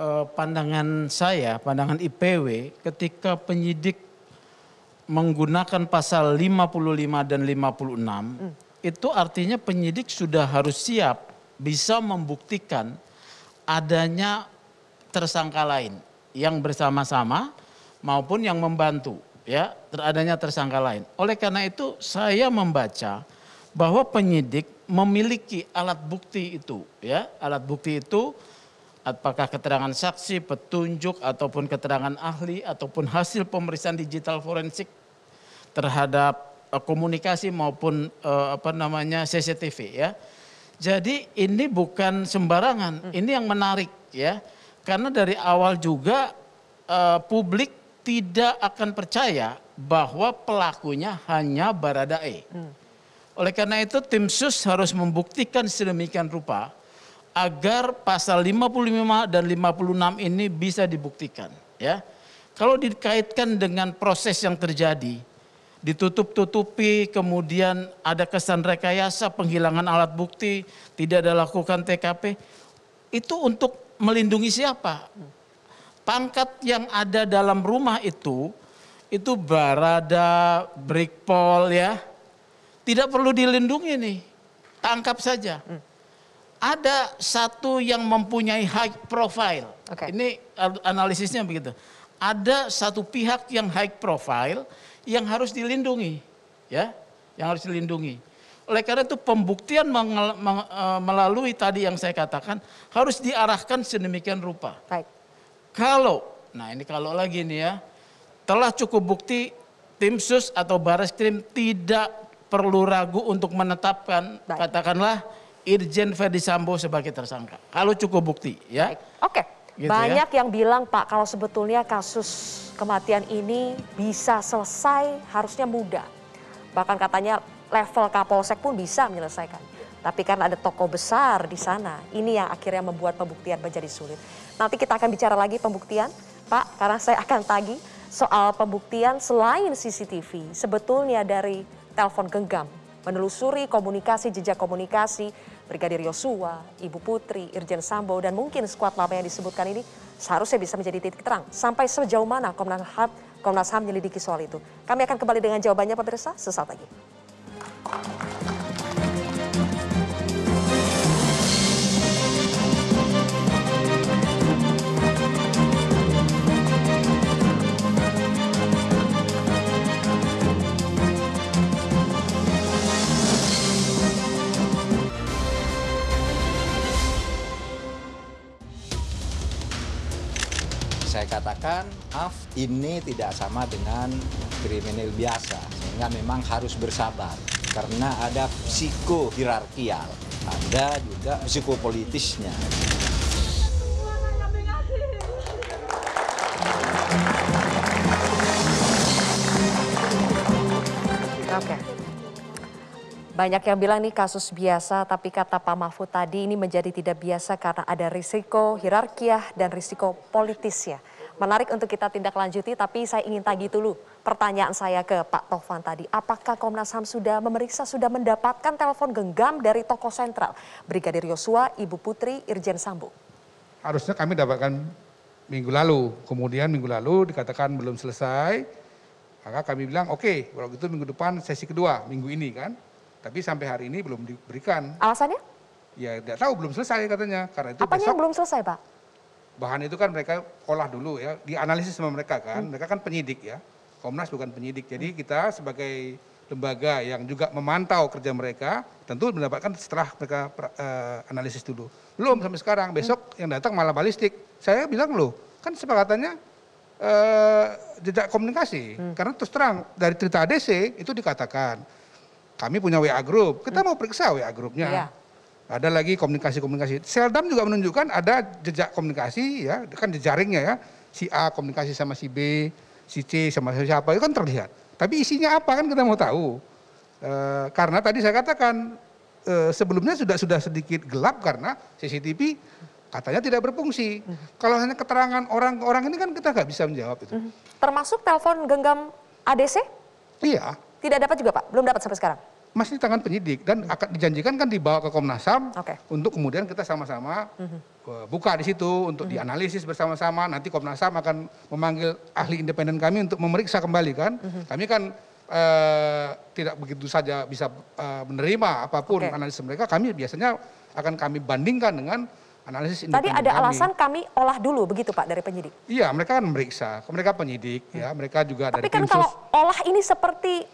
eh, pandangan saya, pandangan IPW ketika penyidik menggunakan pasal 55 dan 56 hmm. itu artinya penyidik sudah harus siap bisa membuktikan adanya tersangka lain yang bersama-sama maupun yang membantu ya teradanya tersangka lain. Oleh karena itu saya membaca bahwa penyidik memiliki alat bukti itu ya alat bukti itu apakah keterangan saksi, petunjuk, ataupun keterangan ahli, ataupun hasil pemeriksaan digital forensik terhadap eh, komunikasi maupun eh, apa namanya CCTV ya. Jadi ini bukan sembarangan, hmm. ini yang menarik ya. Karena dari awal juga eh, publik tidak akan percaya bahwa pelakunya hanya Baradae. Hmm. Oleh karena itu tim sus harus membuktikan sedemikian rupa agar pasal 55 dan 56 ini bisa dibuktikan ya. Kalau dikaitkan dengan proses yang terjadi, ditutup-tutupi, kemudian ada kesan rekayasa, penghilangan alat bukti, tidak ada lakukan TKP, itu untuk melindungi siapa? Pangkat yang ada dalam rumah itu, itu barada, brickpol ya, tidak perlu dilindungi nih, tangkap saja. Hmm ada satu yang mempunyai high profile. Okay. Ini analisisnya begitu. Ada satu pihak yang high profile yang harus dilindungi, ya, yang harus dilindungi. Oleh karena itu pembuktian e, melalui tadi yang saya katakan harus diarahkan sedemikian rupa. Baik. Kalau, nah ini kalau lagi nih ya, telah cukup bukti tim sus atau baris krim tidak perlu ragu untuk menetapkan Baik. katakanlah Irjen Ferdi Sambo sebagai tersangka. Kalau cukup bukti ya. Oke. Okay. Gitu ya. Banyak ya. yang bilang Pak kalau sebetulnya kasus kematian ini bisa selesai harusnya mudah. Bahkan katanya level Kapolsek pun bisa menyelesaikan. Tapi karena ada toko besar di sana, ini yang akhirnya membuat pembuktian menjadi sulit. Nanti kita akan bicara lagi pembuktian, Pak, karena saya akan tagi soal pembuktian selain CCTV, sebetulnya dari telepon genggam, menelusuri komunikasi, jejak komunikasi, Brigadir Yosua, Ibu Putri, Irjen Sambo, dan mungkin skuad lama yang disebutkan ini seharusnya bisa menjadi titik terang. Sampai sejauh mana Komnas HAM, Komnas HAM menyelidiki soal itu. Kami akan kembali dengan jawabannya pemirsa sesaat lagi. mengatakan, maaf ini tidak sama dengan kriminal biasa, sehingga memang harus bersabar karena ada hierarkial, ada juga psikopolitisnya. Oke. Banyak yang bilang ini kasus biasa, tapi kata Pak Mahfud tadi ini menjadi tidak biasa karena ada risiko hierarkiah dan risiko politisnya. Menarik untuk kita tindak lanjuti, tapi saya ingin tagih dulu pertanyaan saya ke Pak Tovan tadi. Apakah Komnas HAM sudah memeriksa, sudah mendapatkan telepon genggam dari toko sentral, Brigadir Yosua, Ibu Putri, Irjen Sambo? Harusnya kami dapatkan minggu lalu. Kemudian minggu lalu dikatakan belum selesai, maka kami bilang oke, okay, kalau gitu minggu depan sesi kedua, minggu ini kan. Tapi sampai hari ini belum diberikan. Alasannya? Ya tidak tahu, belum selesai katanya. Karena itu Apanya besok, yang belum selesai Pak? bahan itu kan mereka olah dulu ya, dianalisis sama mereka kan. Mereka kan penyidik ya. Komnas bukan penyidik. Jadi kita sebagai lembaga yang juga memantau kerja mereka, tentu mendapatkan setelah mereka uh, analisis dulu. Belum sampai sekarang. Besok yang datang malah balistik. Saya bilang loh, kan sepakatannya uh, jejak komunikasi. Hmm. Karena terus terang dari cerita ADC itu dikatakan kami punya WA group. Kita hmm. mau periksa WA Groupnya. Yeah ada lagi komunikasi-komunikasi. Seldam juga menunjukkan ada jejak komunikasi ya, kan jejaringnya ya. Si A komunikasi sama si B, si C sama siapa itu kan terlihat. Tapi isinya apa kan kita mau tahu. E, karena tadi saya katakan e, sebelumnya sudah sudah sedikit gelap karena CCTV katanya tidak berfungsi. Mhm. Kalau hanya keterangan orang orang ini kan kita nggak bisa menjawab itu. Mhm. Termasuk telepon genggam ADC? Iya. Tidak dapat juga Pak, belum dapat sampai sekarang? masih di tangan penyidik dan hmm. akan dijanjikan kan dibawa ke Komnas HAM okay. untuk kemudian kita sama-sama mm-hmm. buka di situ untuk mm-hmm. dianalisis bersama-sama nanti Komnas HAM akan memanggil ahli independen kami untuk memeriksa kembali kan mm-hmm. kami kan eh, tidak begitu saja bisa eh, menerima apapun okay. analisis mereka kami biasanya akan kami bandingkan dengan analisis Tadi ada kami. alasan kami olah dulu begitu Pak dari penyidik. Iya, mereka kan memeriksa mereka penyidik hmm. ya, mereka juga Tapi dari Tapi kan kalau olah ini seperti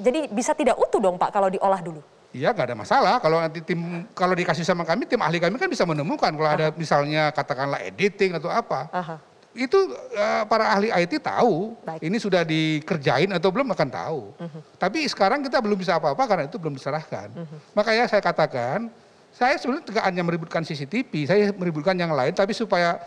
jadi bisa tidak utuh dong Pak kalau diolah dulu? Iya nggak ada masalah kalau nanti tim kalau dikasih sama kami tim ahli kami kan bisa menemukan kalau Aha. ada misalnya katakanlah editing atau apa. Aha. Itu uh, para ahli IT tahu Baik. ini sudah dikerjain atau belum akan tahu. Uh mhm. -huh. Tapi sekarang kita belum bisa apa-apa karena itu belum diserahkan. Uh mhm. -huh. Makanya saya katakan saya sebenarnya tidak hanya meributkan CCTV, saya meributkan yang lain tapi supaya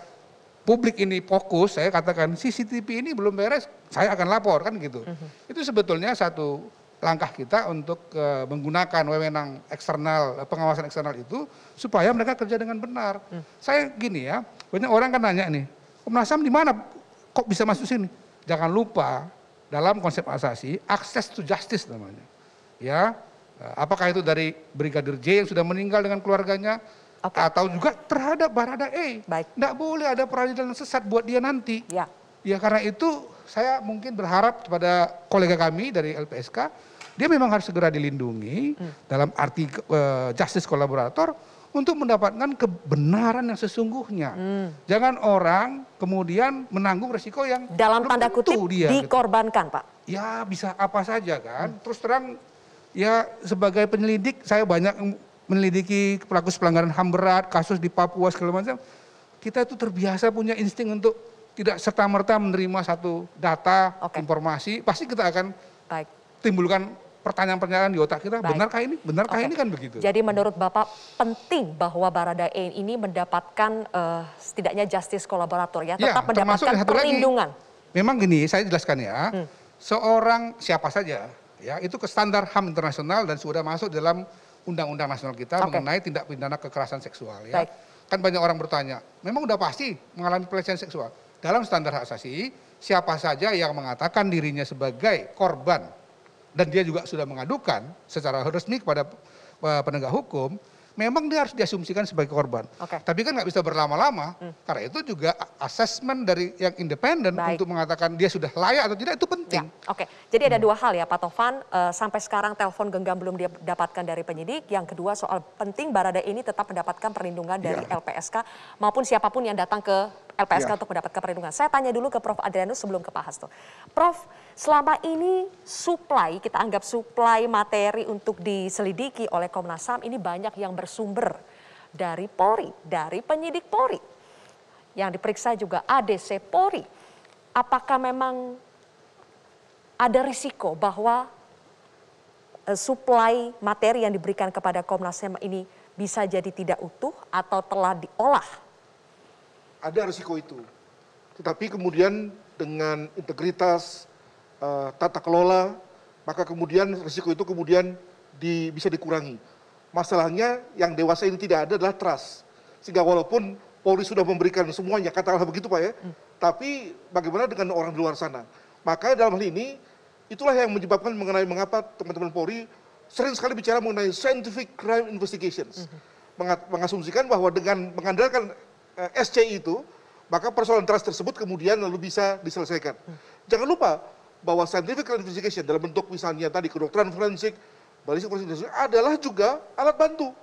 publik ini fokus, saya katakan CCTV ini belum beres, saya akan lapor kan gitu. Uh mhm. -huh. Itu sebetulnya satu langkah kita untuk eh, menggunakan wewenang eksternal pengawasan eksternal itu supaya mereka kerja dengan benar. Hmm. Saya gini ya, banyak orang kan nanya nih, Komnas HAM di mana kok bisa masuk sini? Jangan lupa dalam konsep asasi access to justice namanya. Ya, eh, apakah itu dari brigadir J yang sudah meninggal dengan keluarganya okay. atau juga terhadap Barada E. Baik. Nggak boleh ada peradilan sesat buat dia nanti. Ya. Ya karena itu saya mungkin berharap kepada kolega kami dari LPSK, dia memang harus segera dilindungi hmm. dalam arti uh, justice kolaborator untuk mendapatkan kebenaran yang sesungguhnya. Hmm. Jangan orang kemudian menanggung resiko yang dalam tanda kutip dia, gitu. dikorbankan, gitu. Pak. Ya bisa apa saja kan. Hmm. Terus terang ya sebagai penyelidik saya banyak menyelidiki pelaku pelanggaran HAM berat, kasus di Papua segala macam. Kita itu terbiasa punya insting untuk tidak serta-merta menerima satu data, okay. informasi, pasti kita akan Baik. timbulkan pertanyaan-pertanyaan di otak kita, Baik. benarkah ini? Benarkah okay. ini kan begitu? Jadi menurut Bapak penting bahwa barada Baradae ini mendapatkan uh, setidaknya justice kolaborator ya, ya tetap ya, mendapatkan satu perlindungan. Lagi, memang gini, saya jelaskan ya, hmm. seorang siapa saja ya itu ke standar HAM internasional dan sudah masuk dalam undang-undang nasional kita okay. mengenai tindak pidana kekerasan seksual ya. Baik. Kan banyak orang bertanya, memang udah pasti mengalami pelecehan seksual dalam standar hak asasi siapa saja yang mengatakan dirinya sebagai korban dan dia juga sudah mengadukan secara resmi kepada eh, penegak hukum, memang dia harus diasumsikan sebagai korban. Okay. Tapi kan nggak bisa berlama-lama, hmm. karena itu juga asesmen dari yang independen untuk mengatakan dia sudah layak atau tidak itu penting. Ya. Oke, okay. jadi ada hmm. dua hal ya Pak Tovan, uh, sampai sekarang telepon genggam belum didapatkan dari penyidik, yang kedua soal penting Barada ini tetap mendapatkan perlindungan dari ya. LPSK maupun siapapun yang datang ke LPSK ya. untuk mendapatkan perlindungan. Saya tanya dulu ke Prof. Adrianus sebelum ke Pak Hasto. Prof, selama ini supply, kita anggap supply materi untuk diselidiki oleh Komnas HAM ini banyak yang bersumber dari Polri, dari penyidik Polri. Yang diperiksa juga ADC Polri. Apakah memang ada risiko bahwa eh, supply materi yang diberikan kepada Komnas HAM ini bisa jadi tidak utuh atau telah diolah ada risiko itu. Tetapi kemudian dengan integritas uh, tata kelola, maka kemudian risiko itu kemudian di, bisa dikurangi. Masalahnya yang dewasa ini tidak ada adalah trust. Sehingga walaupun Polri sudah memberikan semuanya, katakanlah begitu Pak ya, hmm. tapi bagaimana dengan orang di luar sana? Maka dalam hal ini, itulah yang menyebabkan mengenai mengapa teman-teman Polri sering sekali bicara mengenai scientific crime investigations. Hmm. Mengasumsikan bahwa dengan mengandalkan Eh, SCI itu, maka persoalan trust tersebut kemudian lalu bisa diselesaikan. Jangan lupa bahwa scientific investigation dalam bentuk misalnya tadi kedokteran forensik, balistik forensik adalah juga alat bantu.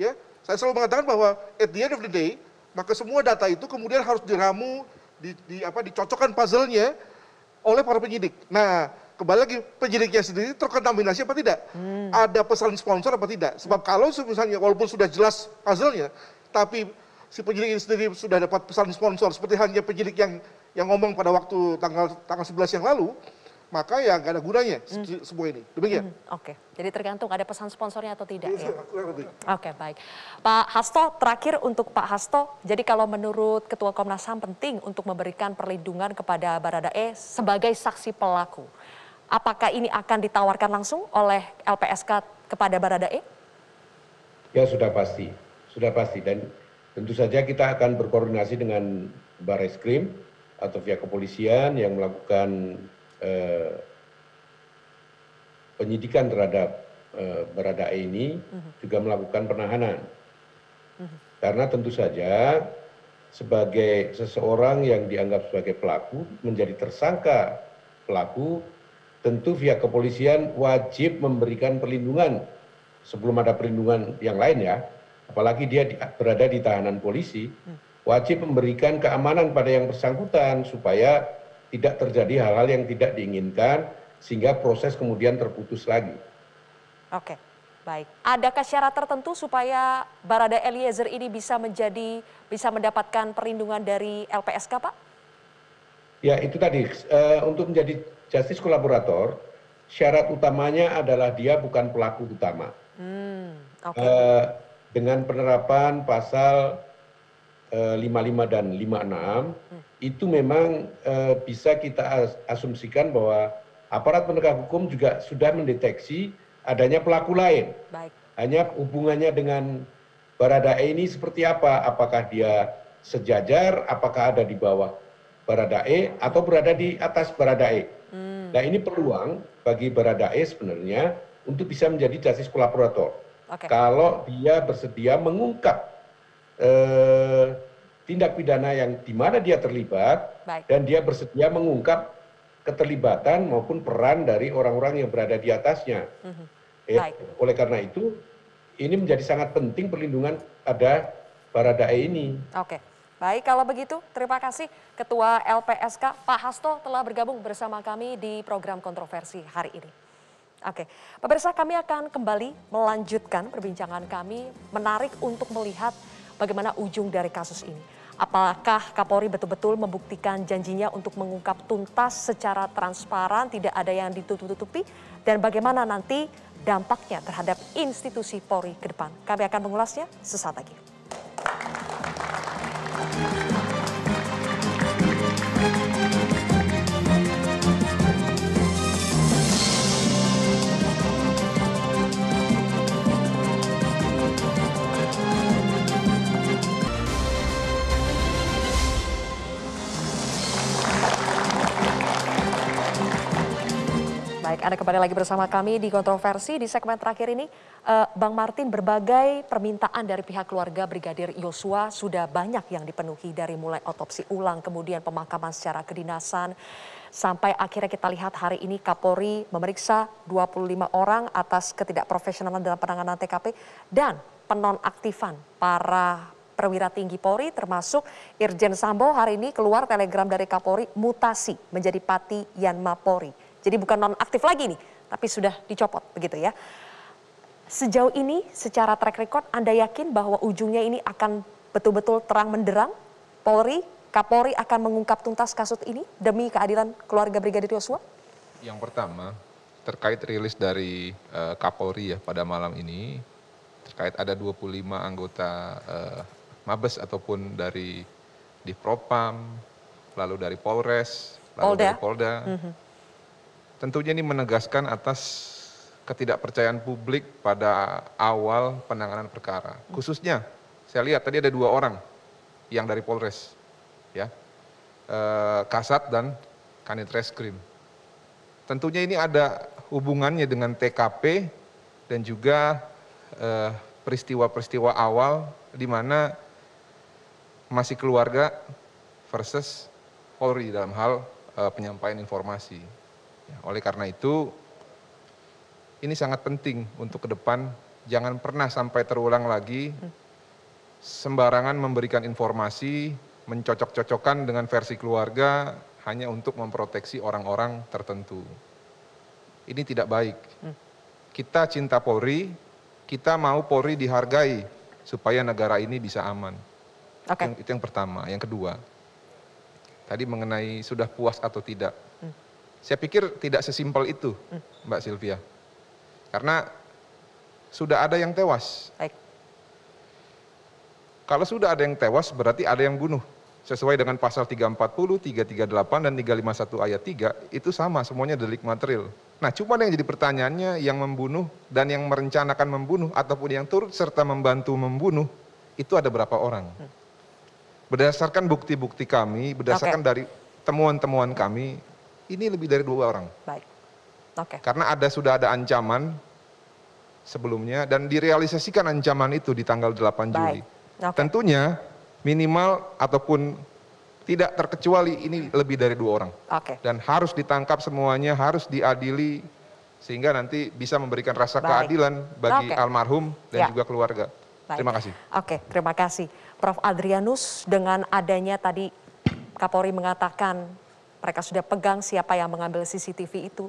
Ya, saya selalu mengatakan bahwa at the end of the day, maka semua data itu kemudian harus diramu, di, di apa dicocokkan puzzle-nya oleh para penyidik. Nah, kembali lagi penyidiknya sendiri terkontaminasi apa tidak? Hmm. Ada pesan sponsor apa tidak? Sebab kalau misalnya walaupun sudah jelas puzzle-nya, tapi si penyidik ini sendiri sudah dapat pesan sponsor seperti hanya penyidik yang yang ngomong pada waktu tanggal tanggal 11 yang lalu, maka ya nggak ada gunanya hmm. semua ini. Demikian. Hmm. Oke, jadi tergantung ada pesan sponsornya atau tidak iya, ya. ya. Oke, baik. Pak Hasto, terakhir untuk Pak Hasto, jadi kalau menurut Ketua Komnas HAM penting untuk memberikan perlindungan kepada Baradae sebagai saksi pelaku. Apakah ini akan ditawarkan langsung oleh LPSK kepada Baradae? Ya sudah pasti, sudah pasti dan tentu saja kita akan berkoordinasi dengan baris krim atau pihak kepolisian yang melakukan eh, penyidikan terhadap eh, berada ini mhm. juga melakukan penahanan mhm. karena tentu saja sebagai seseorang yang dianggap sebagai pelaku menjadi tersangka pelaku tentu pihak kepolisian wajib memberikan perlindungan sebelum ada perlindungan yang lain ya apalagi dia berada di tahanan polisi hmm. wajib memberikan keamanan pada yang bersangkutan supaya tidak terjadi hal-hal yang tidak diinginkan sehingga proses kemudian terputus lagi. Oke, baik. Adakah syarat tertentu supaya Barada Eliezer ini bisa menjadi bisa mendapatkan perlindungan dari LPSK, Pak? Ya, itu tadi uh, untuk menjadi justice kolaborator syarat utamanya adalah dia bukan pelaku utama. Hmm, okay. uh, eh, dengan penerapan pasal eh, lima puluh dan 56, puluh hmm. itu memang eh, bisa kita asumsikan bahwa aparat penegak hukum juga sudah mendeteksi adanya pelaku lain. Hanya hubungannya dengan Baradae ini seperti apa? Apakah dia sejajar, apakah ada di bawah Baradae atau berada di atas Baradae? Hmm. Nah ini peluang bagi Baradae sebenarnya untuk bisa menjadi justice kolaborator kalau dia bersedia mengungkap eh, tindak pidana yang di mana dia terlibat dan dia bersedia mengungkap keterlibatan maupun peran dari orang-orang yang berada di atasnya. Mhm. Ya, oleh karena itu, ini menjadi sangat penting perlindungan pada baradae ini. Oke. Baik, kalau begitu terima kasih Ketua LPSK Pak Hasto telah bergabung bersama kami di program kontroversi hari ini. Oke, pemirsa kami akan kembali melanjutkan perbincangan kami menarik untuk melihat bagaimana ujung dari kasus ini. Apakah Kapolri betul-betul membuktikan janjinya untuk mengungkap tuntas secara transparan, tidak ada yang ditutup-tutupi, dan bagaimana nanti dampaknya terhadap institusi Polri ke depan. Kami akan mengulasnya sesaat lagi. Anda kembali lagi bersama kami di kontroversi di segmen terakhir ini. Uh, Bang Martin, berbagai permintaan dari pihak keluarga Brigadir Yosua sudah banyak yang dipenuhi dari mulai otopsi ulang, kemudian pemakaman secara kedinasan, sampai akhirnya kita lihat hari ini Kapolri memeriksa 25 orang atas ketidakprofesionalan dalam penanganan TKP dan penonaktifan para perwira tinggi Polri termasuk Irjen Sambo hari ini keluar telegram dari Kapolri mutasi menjadi Pati Yanma Polri. Jadi bukan nonaktif lagi nih, tapi sudah dicopot begitu ya. Sejauh ini secara track record Anda yakin bahwa ujungnya ini akan betul-betul terang menderang? Polri, Kapolri akan mengungkap tuntas kasus ini demi keadilan keluarga Brigadir Yosua? Yang pertama, terkait rilis dari uh, Kapolri ya pada malam ini, terkait ada 25 anggota uh, Mabes ataupun dari di Propam, lalu dari Polres, lalu Polda. dari Polda, mm -hmm Tentunya ini menegaskan atas ketidakpercayaan publik pada awal penanganan perkara. Khususnya, saya lihat tadi ada dua orang yang dari Polres, ya, eh, Kasat dan Kanit Reskrim. Tentunya ini ada hubungannya dengan TKP dan juga eh, peristiwa-peristiwa awal di mana masih keluarga versus Polri dalam hal eh, penyampaian informasi. Ya, oleh karena itu ini sangat penting untuk ke depan jangan pernah sampai terulang lagi sembarangan memberikan informasi, mencocok-cocokkan dengan versi keluarga hanya untuk memproteksi orang-orang tertentu. Ini tidak baik. Kita cinta Polri, kita mau Polri dihargai supaya negara ini bisa aman. Okay. Itu, yang, pertama. Yang kedua, tadi mengenai sudah puas atau tidak. Hmm. Saya pikir tidak sesimpel itu, Mbak Sylvia. Karena sudah ada yang tewas. Baik. Kalau sudah ada yang tewas berarti ada yang bunuh. Sesuai dengan pasal 340, 338, dan 351 ayat 3, itu sama semuanya delik material. Nah cuma yang jadi pertanyaannya yang membunuh dan yang merencanakan membunuh ataupun yang turut serta membantu membunuh itu ada berapa orang? Hmm. Berdasarkan bukti-bukti kami, berdasarkan okay. dari temuan-temuan kami, ini lebih dari dua orang. Baik. Oke. Okay. Karena ada sudah ada ancaman sebelumnya dan direalisasikan ancaman itu di tanggal 8 Juli. Okay. Tentunya minimal ataupun tidak terkecuali ini lebih dari dua orang. Oke. Okay. Dan harus ditangkap semuanya, harus diadili sehingga nanti bisa memberikan rasa Baik. keadilan bagi okay. almarhum dan ya. juga keluarga. Baik. Terima kasih. Oke, terima kasih. Prof. Adrianus, dengan adanya tadi Kapolri mengatakan mereka sudah pegang siapa yang mengambil CCTV itu.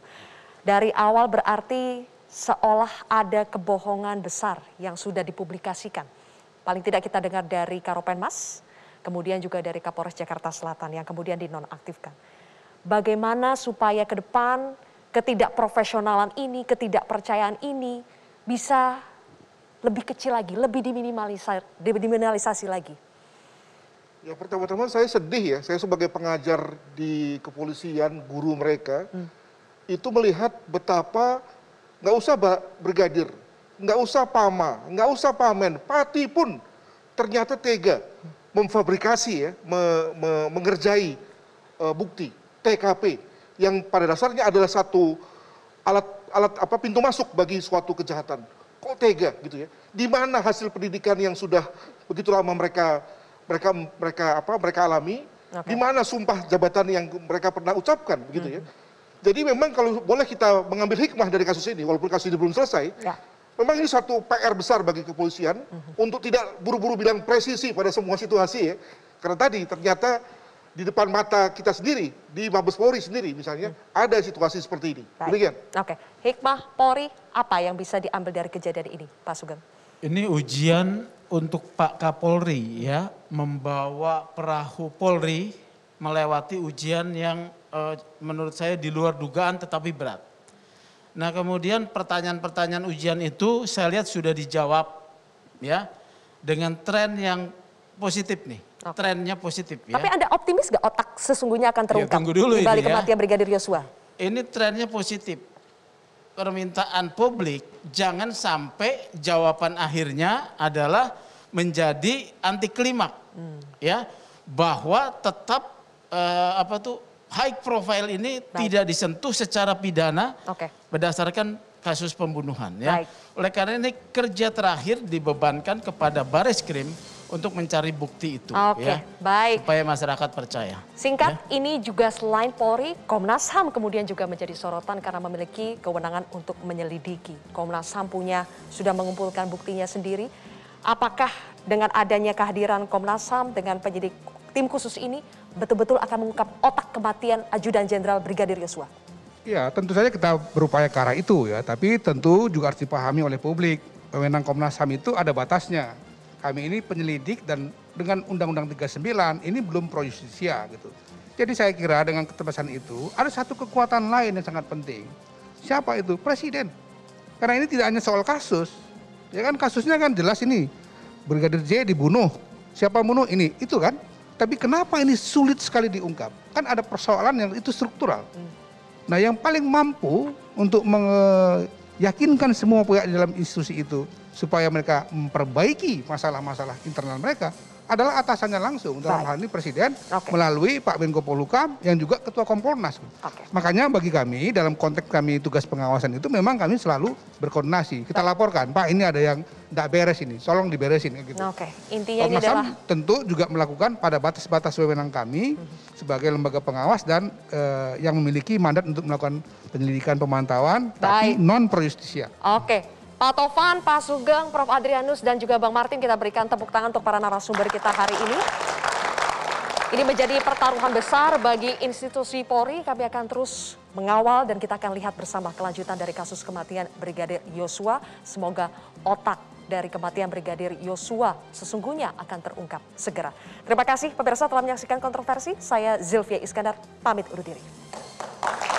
Dari awal berarti seolah ada kebohongan besar yang sudah dipublikasikan. Paling tidak kita dengar dari Karopenmas, kemudian juga dari Kapolres Jakarta Selatan yang kemudian dinonaktifkan. Bagaimana supaya ke depan ketidakprofesionalan ini, ketidakpercayaan ini bisa lebih kecil lagi, lebih diminimalisasi, diminimalisasi lagi. Ya pertama-tama saya sedih ya, saya sebagai pengajar di kepolisian, guru mereka, hmm. itu melihat betapa nggak usah bergadir nggak usah pama, nggak usah pamen, pati pun ternyata tega memfabrikasi ya, me, me, mengerjai uh, bukti TKP yang pada dasarnya adalah satu alat alat apa pintu masuk bagi suatu kejahatan. Kok tega gitu ya? Di mana hasil pendidikan yang sudah begitu lama mereka mereka mereka apa mereka alami, okay. di mana sumpah jabatan yang mereka pernah ucapkan begitu ya. hmm. ya. Jadi memang kalau boleh kita mengambil hikmah dari kasus ini walaupun kasus ini belum selesai. Ya. Memang ini satu PR besar bagi kepolisian hmm. untuk tidak buru-buru bilang presisi pada semua situasi ya. Karena tadi ternyata di depan mata kita sendiri, di Mabes Polri sendiri misalnya, hmm. ada situasi seperti ini. Baik. Demikian. Oke, hikmah Polri apa yang bisa diambil dari kejadian ini, Pak Sugeng? Ini ujian untuk Pak Kapolri ya membawa perahu Polri melewati ujian yang e, menurut saya di luar dugaan tetapi berat. Nah kemudian pertanyaan-pertanyaan ujian itu saya lihat sudah dijawab ya dengan tren yang positif nih. Oke. Trennya positif ya. Tapi Anda optimis gak otak sesungguhnya akan ya, terungkap ya, tunggu dulu di balik ini, ya. Brigadir Yosua? Ini trennya positif permintaan publik jangan sampai jawaban akhirnya adalah menjadi anti klimak. Hmm. Ya, bahwa tetap uh, apa tuh high profile ini Baik. tidak disentuh secara pidana okay. berdasarkan kasus pembunuhan ya. Baik. Oleh karena ini kerja terakhir dibebankan kepada Baris Krim untuk mencari bukti itu. Oke, okay, ya, baik. Supaya masyarakat percaya. Singkat, ya. ini juga selain Polri, Komnas HAM kemudian juga menjadi sorotan karena memiliki kewenangan untuk menyelidiki. Komnas HAM punya sudah mengumpulkan buktinya sendiri. Apakah dengan adanya kehadiran Komnas HAM dengan penyidik tim khusus ini betul-betul akan mengungkap otak kematian Ajudan Jenderal Brigadir Yosua? Ya, tentu saja kita berupaya ke arah itu ya, tapi tentu juga harus dipahami oleh publik. Wewenang Komnas HAM itu ada batasnya kami ini penyelidik dan dengan Undang-Undang 39 ini belum pro justisia gitu. Jadi saya kira dengan ketebasan itu ada satu kekuatan lain yang sangat penting. Siapa itu? Presiden. Karena ini tidak hanya soal kasus. Ya kan kasusnya kan jelas ini Brigadir J dibunuh. Siapa bunuh ini? Itu kan. Tapi kenapa ini sulit sekali diungkap? Kan ada persoalan yang itu struktural. Nah yang paling mampu untuk meyakinkan semua pihak di dalam institusi itu supaya mereka memperbaiki masalah-masalah internal mereka adalah atasannya langsung dalam Baik. hal ini presiden okay. melalui Pak Menko Polhukam yang juga ketua Kompolnas. Okay. Makanya bagi kami dalam konteks kami tugas pengawasan itu memang kami selalu berkoordinasi. Kita laporkan, Pak ini ada yang tidak beres ini, tolong diberesin gitu. Oke, okay. intinya Komnas adalah... tentu juga melakukan pada batas-batas wewenang kami mhm. sebagai lembaga pengawas dan uh, yang memiliki mandat untuk melakukan penyelidikan pemantauan Baik. tapi non pro Oke. Okay. Pak Tovan, Pak Sugeng, Prof. Adrianus, dan juga Bang Martin kita berikan tepuk tangan untuk para narasumber kita hari ini. Ini menjadi pertaruhan besar bagi institusi Polri. Kami akan terus mengawal dan kita akan lihat bersama kelanjutan dari kasus kematian Brigadir Yosua. Semoga otak dari kematian Brigadir Yosua sesungguhnya akan terungkap segera. Terima kasih pemirsa telah menyaksikan kontroversi. Saya Zilvia Iskandar, pamit undur diri.